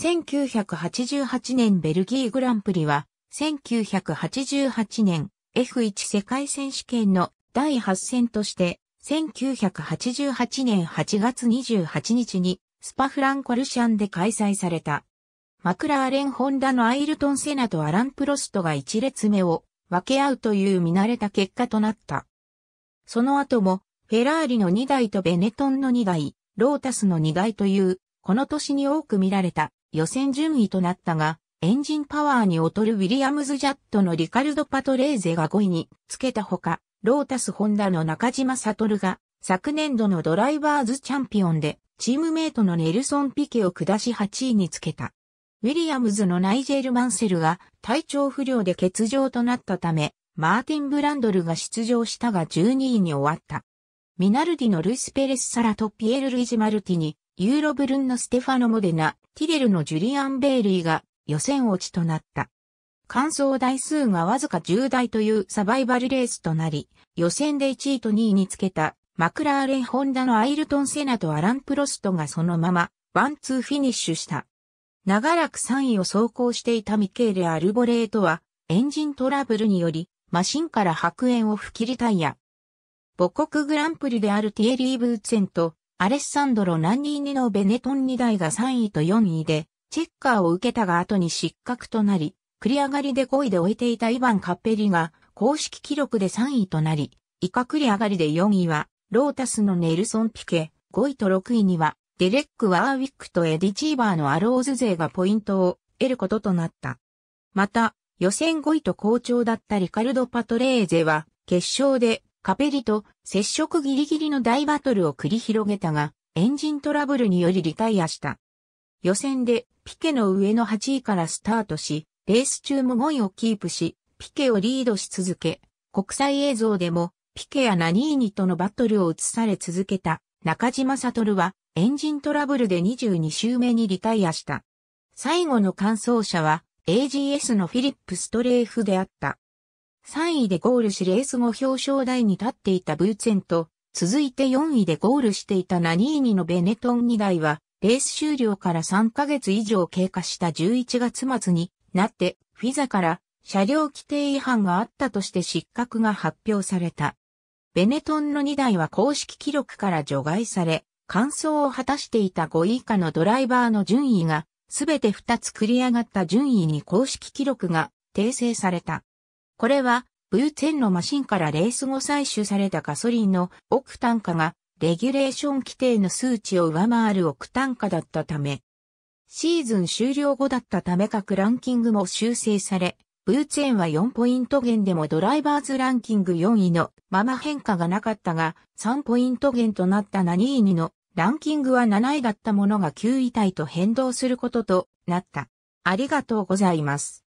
1988年ベルギーグランプリは、1988年 F1 世界選手権の第8戦として、1988年8月28日にスパフランコルシャンで開催された。マクラーレン・ホンダのアイルトン・セナとアラン・プロストが1列目を分け合うという見慣れた結果となった。その後も、フェラーリの2台とベネトンの2台、ロータスの2台という、この年に多く見られた予選順位となったが、エンジンパワーに劣るウィリアムズ・ジャットのリカルド・パトレーゼが5位につけたほか、ロータス・ホンダの中島悟が昨年度のドライバーズチャンピオンでチームメイトのネルソン・ピケを下し8位につけた。ウィリアムズのナイジェル・マンセルが体調不良で欠場となったため、マーティン・ブランドルが出場したが12位に終わった。ミナルディのルイス・ペレス・サラとピエール・ルイジ・マルティに、ユーロブルンのステファノ・モデナ、ティレルのジュリアン・ベイリーが予選落ちとなった。完走台数がわずか10台というサバイバルレースとなり、予選で1位と2位につけたマクラーレン・ホンダのアイルトン・セナとアラン・プロストがそのままワンツーフィニッシュした。長らく3位を走行していたミケーレ・アルボレートはエンジントラブルによりマシンから白煙を吹きリタイア。母国グランプリであるティエリー・ブーツェンとアレッサンドロ・ランニーニのベネトン2台が3位と4位で、チェッカーを受けたが後に失格となり、繰り上がりで5位で終えていたイヴァン・カッペリが公式記録で3位となり、以下繰り上がりで4位は、ロータスのネルソン・ピケ、5位と6位には、デレック・ワーウィックとエディ・チーバーのアローズ勢がポイントを得ることとなった。また、予選5位と好調だったリカルド・パトレーゼは、決勝でカペリと接触ギリギリの大バトルを繰り広げたが、エンジントラブルによりリタイアした。予選でピケの上の8位からスタートし、レース中も5位をキープし、ピケをリードし続け、国際映像でもピケやナニーニとのバトルを映され続けた中島悟はエンジントラブルで22周目にリタイアした。最後の完走者は AGS のフィリップ・ストレーフであった。3位でゴールしレース後表彰台に立っていたブーツェンと、続いて4位でゴールしていたナニーニのベネトン2台は、レース終了から3ヶ月以上経過した11月末になって、フィザから車両規定違反があったとして失格が発表された。ベネトンの2台は公式記録から除外され、完走を果たしていた5位以下のドライバーの順位が、すべて2つ繰り上がった順位に公式記録が訂正された。これは、ブーツェンのマシンからレース後採取されたガソリンの億単価が、レギュレーション規定の数値を上回る億単価だったため、シーズン終了後だったため各ランキングも修正され、ブーツェンは4ポイント減でもドライバーズランキング4位のまま変化がなかったが、3ポイント減となったナ位ーのランキングは7位だったものが9位体と変動することとなった。ありがとうございます。